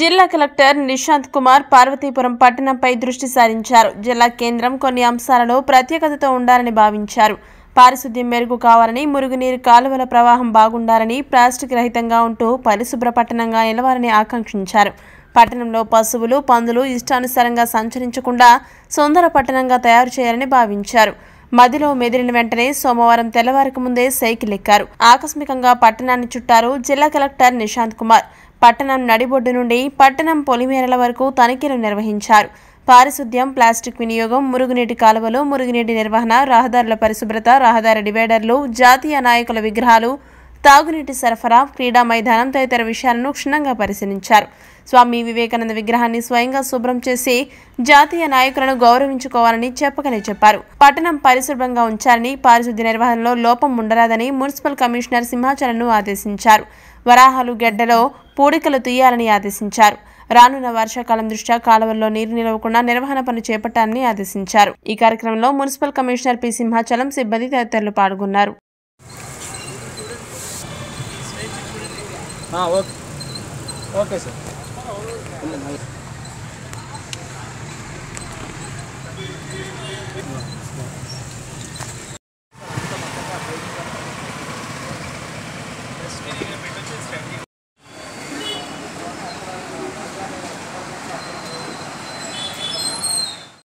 జిల్లా కలెక్టర్ నిశాంత్ కుమార్ పార్వతీపురం పట్టణంపై దృష్టి సారించారు జిల్లా కేంద్రం కొన్ని అంశాలలో ప్రత్యేకతతో ఉండాలని భావించారు పారిశుద్ధ్యం మెరుగు కావాలని మురుగునీరు కాలువల ప్రవాహం బాగుండాలని ప్లాస్టిక్ రహితంగా ఉంటూ పరిశుభ్ర పట్టణంగా నిలవాలని ఆకాంక్షించారు పట్టణంలో పశువులు పందులు ఇష్టానుసారంగా సంచరించకుండా సుందర పట్టణంగా తయారు చేయాలని భావించారు మదిలో మెదిలిన వెంటనే సోమవారం తెల్లవారికి ముందే సైకిల్ ఎక్కారు ఆకస్మికంగా పట్టణాన్ని చుట్టారు జిల్లా కలెక్టర్ నిశాంత్ కుమార్ పట్టణం నడిబొడ్డు నుండి పట్టణం పొలిమేరల వరకు తనిఖీలు నిర్వహించారు పారిశుద్ధ్యం ప్లాస్టిక్ వినియోగం మురుగునీటి కాలువలు మురుగునీటి నిర్వహణ రహదారుల పరిశుభ్రత రహదారి డివైడర్లు జాతీయ నాయకుల విగ్రహాలు తాగునీటి సరఫరా క్రీడా మైదానం తదితర విషయాలను క్షుణ్ణంగా పరిశీలించారు స్వామి వివేకానంద విగ్రహాన్ని స్వయంగా శుభ్రం చేసి జాతీయ నాయకులను గౌరవించుకోవాలని చెప్పకనే చెప్పారు పట్టణం పరిశుభ్రంగా ఉంచాలని పారిశుద్ధ్య నిర్వహణలో లోపం ఉండరాదని మున్సిపల్ కమిషనర్ సింహాచలను ఆదేశించారు వరాహాలు గెడ్డలో పూడికలు తీయాలని ఆదేశించారు రానున్న వర్షాకాలం దృష్ట్యా కాలువల్లో నీరు నిలవకుండా నిర్వహణ పనులు చేపట్టాలని ఆదేశించారు ఈ కార్యక్రమంలో మున్సిపల్ కమిషనర్ పి సింహాచలం సిబ్బంది తదితరులు పాల్గొన్నారు ఓకే సార్